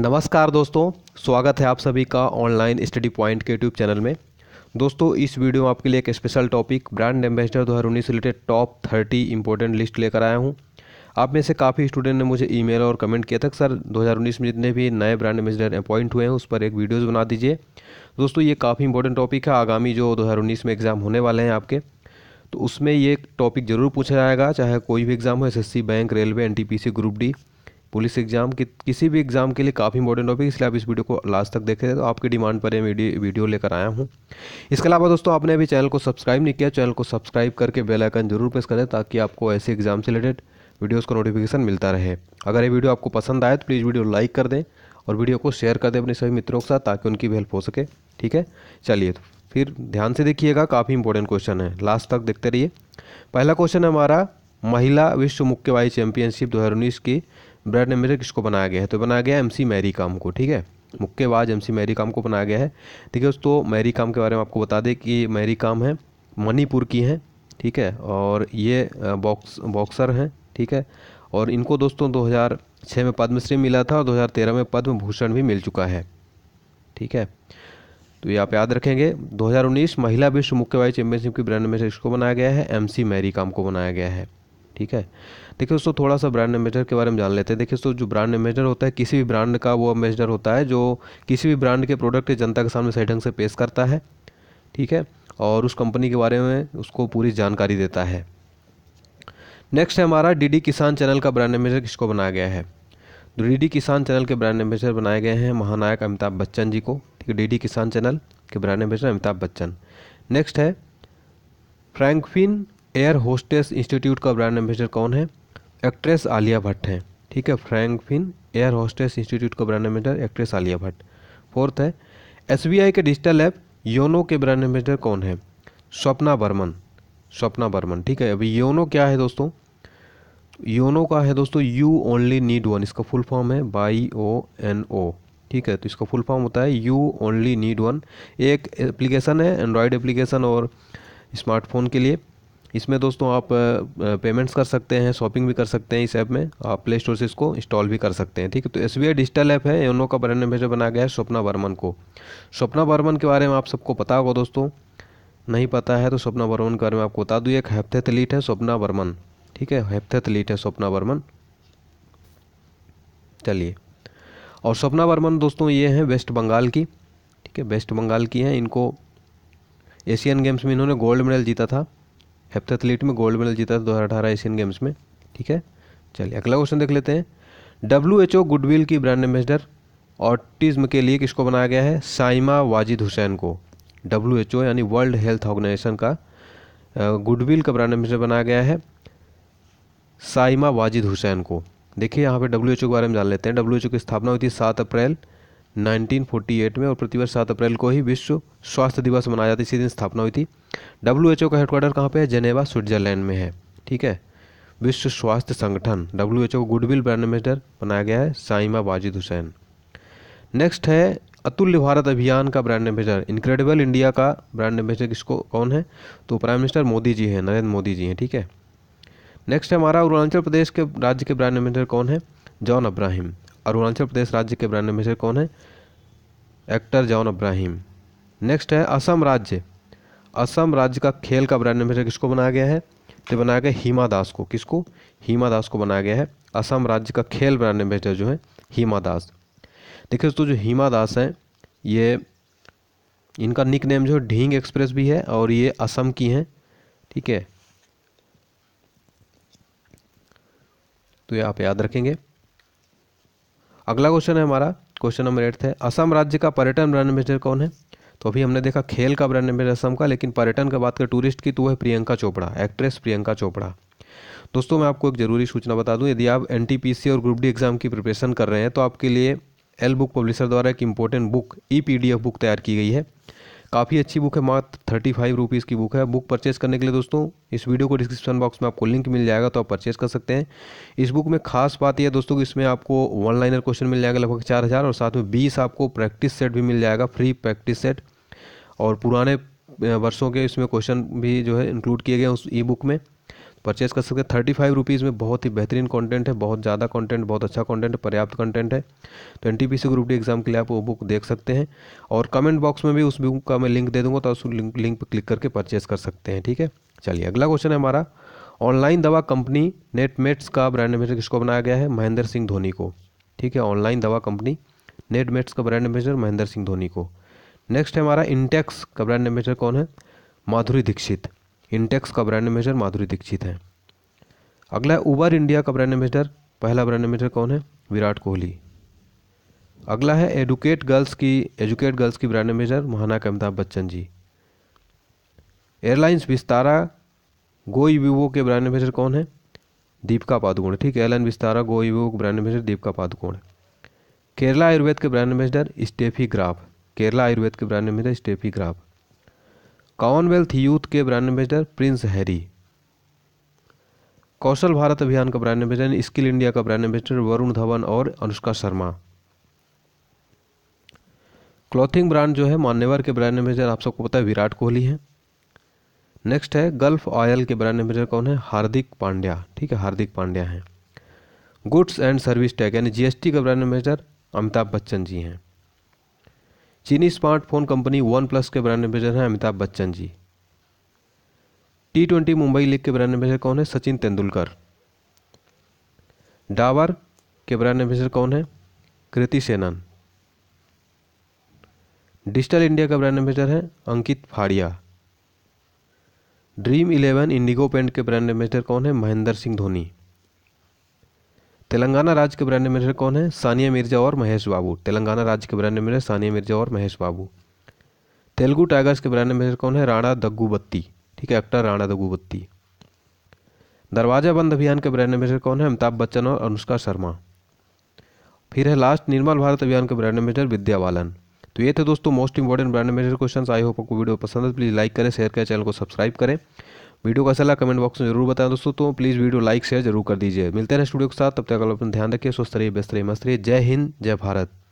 नमस्कार दोस्तों स्वागत है आप सभी का ऑनलाइन स्टडी पॉइंट के यूट्यूब चैनल में दोस्तों इस वीडियो में आपके लिए एक स्पेशल टॉपिक ब्रांड एम्बेसडर दो हज़ार उन्नीस से related top thirty important list लेकर आया हूँ आप में से काफ़ी स्टूडेंट ने मुझे ईमेल और कमेंट किया था सर 2019 में जितने भी नए ब्रांड एम्बेसडर अपॉइंट हुए हैं उस पर एक वीडियोस बना दीजिए दोस्तों ये काफ़ी इंपॉर्टेंट टॉपिक है आगामी जो 2019 में एग्ज़ाम होने वाले हैं आपके तो उसमें ये टॉपिक ज़रूर पूछा जाएगा चाहे कोई भी एग्ज़ाम हो S bank railway and group D police exam कि, किसी भी एग्ज़ाम के लिए काफ़ी इंपॉर्टेंट टॉपिक इसलिए आप इस वीडियो को लास्ट तक देखें तो आपकी डिमांड पर वीडियो लेकर आया हूँ इसके अलावा दोस्तों आपने अभी चैनल को सब्सक्राइब नहीं किया चैनल को सब्सक्राइब करके बेलाइकन जरूर प्रेस करें ताकि आपको ऐसे एग्ज़ाम से रिलेटेड वीडियोज़ का नोटिफिकेशन मिलता रहे अगर ये वीडियो आपको पसंद आए तो प्लीज़ वीडियो लाइक कर दें और वीडियो को शेयर कर दें अपने सभी मित्रों के साथ ताकि उनकी भी हेल्प हो सके ठीक है चलिए तो फिर ध्यान से देखिएगा काफ़ी इंपॉर्टेंट क्वेश्चन है लास्ट तक देखते रहिए पहला क्वेश्चन हमारा महिला विश्व मुक्केबाजी चैंपियनशिप 2019 की ब्रैड ने मिलर किसको बनाया गया है तो बनाया गया है एम सी मैरी काम को ठीक है मुक्केबाज एम सी मैरी काम को बनाया गया है ठीक है दोस्तों मैरी काम के बारे में आपको बता दें कि मैरी काम है मणिपुर की हैं ठीक है और ये बॉक्स बॉक्सर हैं ठीक है और इनको दोस्तों 2006 में पद्मश्री मिला था और 2013 में पद्म भूषण भी मिल चुका है ठीक है तो ये आप याद रखेंगे 2019 महिला विश्व मुक्केबाजी चैंपियनशिप की ब्रांड में से इसको बनाया गया है एमसी मैरी काम को बनाया गया है ठीक है देखिए दोस्तों थोड़ा सा ब्रांड एम्बेसडर के बारे में जान लेते हैं देखिए दोस्तों जो ब्रांड एम्बेसडर होता है किसी भी ब्रांड का वो एम्बेसडर होता है जो किसी भी ब्रांड के प्रोडक्ट जनता के सामने सही ढंग से पेश करता है ठीक है और उस कंपनी के बारे में उसको पूरी जानकारी देता है नेक्स्ट है हमारा डीडी किसान चैनल का ब्रांड एम्बेसडर किसको बनाया गया है डीडी किसान चैनल के ब्रांड एम्बेसडर बनाए गए हैं महानायक अमिताभ बच्चन जी को ठीक है डीडी किसान चैनल के brand ambassador Amitabh Bachchan next है फ्रैंकफिन एयर होस्टेस इंस्टीट्यूट का ब्रांड एम्बेसडर कौन है एक्ट्रेस आलिया भट्ट हैं ठीक है Frankfinn air hostess institute का brand ambassador actress Alia Bhatt fourth है एस के डिजिटल ऐप योनो के ब्रांड एम्बेसडर कौन है स्वप्ना बर्मन स्वप्ना बर्मन ठीक है अभी योनो क्या है दोस्तों योनो का है दोस्तों यू ओनली नीड वन इसका फुल फॉर्म है बाई ओ एन ओ ठीक है तो इसका फुल फॉर्म होता है यू ओनली नीड वन एक एप्लीकेशन है एंड्रॉयड एप्लीकेशन और स्मार्टफोन के लिए इसमें दोस्तों आप पेमेंट्स कर सकते हैं शॉपिंग भी कर सकते हैं इस ऐप में आप प्ले स्टोर से इसको इंस्टॉल भी कर सकते हैं ठीक है तो एस डिजिटल ऐप है योनो का ब्रांड एम्बेसडर बनाया गया है स्वप्ना वर्मन को स्वप्ना वर्मन के बारे में आप सबको पता होगा दोस्तों नहीं पता है तो स्वप्ना वर्मन के बारे में आपको बता दूँ एक हेप्थेथलीट है स्वप्ना वर्मन ठीक है हेप्थेथलीट है स्वप्ना वर्मन चलिए और स्वप्ना वर्मन दोस्तों ये हैं वेस्ट बंगाल की ठीक है वेस्ट बंगाल की हैं इनको एशियन गेम्स में इन्होंने गोल्ड मेडल जीता था हेप्थलीट में गोल्ड मेडल जीता था दो हज़ार अठारह एशियन गेम्स में ठीक है चलिए अगला क्वेश्चन देख लेते हैं डब्ल्यू एच ओ गुडविल की ब्रांड एम्बेसडर ऑटिज्म के लिए किसको बनाया गया है साइमा वाजिद हुसैन को डब्ल्यू एच ओ यानी वर्ल्ड हेल्थ ऑर्गेनाइजेशन का गुडविल का ब्रांड एम्बेसडर बनाया गया है साइमा वाजिद हुसैन को देखिए यहाँ पे डब्ल्यू एच ओ के बारे में जान लेते हैं डब्ल्यू एच ओ की स्थापना हुई थी सात अप्रैल 1948 में और प्रतिवर्ष सात अप्रैल को ही विश्व स्वास्थ्य दिवस मनाया जाता है इसी दिन स्थापना हुई थी डब्ल्यू का हेडक्वार्टर कहाँ पे है जेनेवा स्विट्जरलैंड में है ठीक है विश्व स्वास्थ्य संगठन डब्ल्यू एच ओ को गुडविल ब्रांड एम्बेसडर बनाया गया है साइमा वाजिद हुसैन नेक्स्ट है अतुल्य भारत अभियान का ब्रांड एम्बेसडर इनक्रेडिबल इंडिया का ब्रांड एम्बेसडर किसको कौन है तो प्राइम मिनिस्टर मोदी जी हैं नरेंद्र मोदी जी हैं ठीक है नेक्स्ट है हमारा अरुणाचल प्रदेश के राज्य के ब्रांड एम्बेसडर कौन है जॉन अब्राहिम अरुणाचल प्रदेश राज्य के ब्रांड एम्बेसडर कौन है एक्टर जॉन अब्राहिम नेक्स्ट है असम राज्य असम राज्य का खेल का ब्रांड एम्बेसडर किसको बनाया गया है तो बनाया गया हीमा दास को किसको हीमा दास को बनाया गया है असम राज्य का खेल ब्रांड एम्बेसडर जो है हीमा दास देखिए दोस्तों जो हीमा दास हैं ये इनका निक नेम जो है ढींग एक्सप्रेस भी है और ये असम की हैं ठीक है तो ये आप याद रखेंगे अगला क्वेश्चन है हमारा क्वेश्चन नंबर एट है असम राज्य का पर्यटन ब्रांड एम्बेसडर कौन है तो अभी हमने देखा खेल का ब्रांड एम्बेसडर असम का लेकिन पर्यटन का बात कर टूरिस्ट की तो वह प्रियंका चोपड़ा एक्ट्रेस प्रियंका चोपड़ा दोस्तों मैं आपको एक ज़रूरी सूचना बता दूं यदि आप एन और ग्रुप डी एग्ज़ाम की प्रिपरेशन कर रहे हैं तो आपके लिए एल बुक पब्लिशर द्वारा एक important book E P book तैयार की गई है काफ़ी अच्छी बुक है मात्र थर्टी फाइव रुपीज़ की बुक है बुक परचेज करने के लिए दोस्तों इस वीडियो को डिस्क्रिप्शन बॉक्स में आपको लिंक मिल जाएगा तो आप परचेज़ कर सकते हैं इस बुक में खास बात यह है दोस्तों कि इसमें आपको वन लाइनर क्वेश्चन मिल जाएगा लगभग चार हज़ार और साथ में बीस आपको प्रैक्टिस सेट भी मिल जाएगा फ्री प्रैक्टिस सेट और पुराने वर्षों के इसमें क्वेश्चन भी जो है इंक्लूड किए गए उस ई बुक में परचेज़ कर सकते हैं थर्टी फाइव रुपीज़ में बहुत ही बेहतरीन कंटेंट है बहुत ज़्यादा कंटेंट बहुत अच्छा कंटेंट है पर्याप्त कंटेंट है तो N T P C group D exam के लिए आप वो बुक देख सकते हैं और कमेंट बॉक्स में भी उस बुक का मैं लिंक दे दूँगा तो उस लिंक लिंक पर क्लिक करके परचेज़ कर सकते हैं ठीक है चलिए अगला क्वेश्चन है हमारा ऑनलाइन दवा कंपनी नेटमेट्स का ब्रांड एम्बेसडर किसको बनाया गया है महेंद्र सिंह धोनी को ठीक है ऑनलाइन दवा कंपनी नेटमेट्स का ब्रांड एम्बेसडर महेंद्र सिंह धोनी को नेक्स्ट है हमारा इंटेक्स का ब्रांड एम्बेसडर कौन है माधुरी दीक्षित इंटेक्स का ब्रांड एम्बेसडर माधुरी दीक्षित हैं अगला है उबर इंडिया का ब्रांड एम्बेसडर पहला ब्रांड एम्बेसडर कौन है विराट कोहली अगला है एडुकेट गर्ल्स की एजुकेट गर्ल्स की ब्रांड एम्बेसडर महाना अमिताभ बच्चन जी एयरलाइंस विस्तारा गोई विवो के ब्रांड एम्बेसडर कौन है दीपिका पादुकोण ठीक है एयरलाइन विस्तारा गोई विवो के ब्रांड एम्बेसडर दीपिका पादुकोण केरला आयुर्वेद के brand ambassador Steffi Graf Kerala Ayurveda के brand ambassador Steffi Graf Commonwealth youth के brand ambassador Prince Harry Kaushal Bharat अभियान का ब्रांड एम्बेसडर स्किल इंडिया का ब्रांड एम्बेसडर वरुण धवन और अनुष्का शर्मा क्लॉथिंग ब्रांड जो है मान्यवर के ब्रांड एम्बेसडर आप सबको पता है विराट कोहली है नेक्स्ट है गल्फ ऑयल के ब्रांड एम्बेसडर कौन है हार्दिक पांड्या ठीक है हार्दिक पांड्या हैं गुड्स एंड सर्विस टैग यानी जीएसटी का ब्रांड एम्बेसडर अमिताभ बच्चन जी हैं चीनी स्मार्टफोन कंपनी वन प्लस के ब्रांड एम्बेसडर हैं Amitabh Bachchan ji T twenty Mumbai league के ब्रांड एम्बेसडर कौन है सचिन तेंदुलकर डावर के ब्रांड एम्बेसडर कौन है कृति सेनन डिजिटल इंडिया का ब्रांड एम्बेसडर है Ankit Fadia dream eleven Indigo paint के ब्रांड एम्बेसडर कौन है महेंद्र सिंह धोनी तेलंगाना राज्य के ब्रांड एम्बेसडर कौन है सानिया मिर्जा और महेश बाबू तेलंगाना राज्य के ब्रांड एम्बेसडर सानिया मिर्जा और महेश बाबू तेलुगु टाइगर्स के ब्रांड एम्बेसडर कौन है राणा दग्गुबत्ती ठीक है एक्टर राणा दग्गुबत्ती दरवाजा बंद अभियान के ब्रांड एम्बेसडर कौन है अमिताभ बच्चन और अनुष्का शर्मा फिर है लास्ट निर्मल भारत अभियान के ब्रांड एम्बेसडर विद्या बालन तो ये थे दोस्तों most important brand ambassador question I hope आपको वीडियो पसंद है प्लीज़ तो लाइक करें शेयर करें चैनल को सब्सक्राइब करें वीडियो का सलाह कमेंट बॉक्स में जरूर बताएं दोस्तों तो प्लीज़ वीडियो लाइक शेयर जरूर कर दीजिए मिलते हैं स्टूडियो के साथ तब तक आप अपना ध्यान रखिए स्वस्थ रहिए बेस्त रहिए मस्त रहिए जय हिंद जय भारत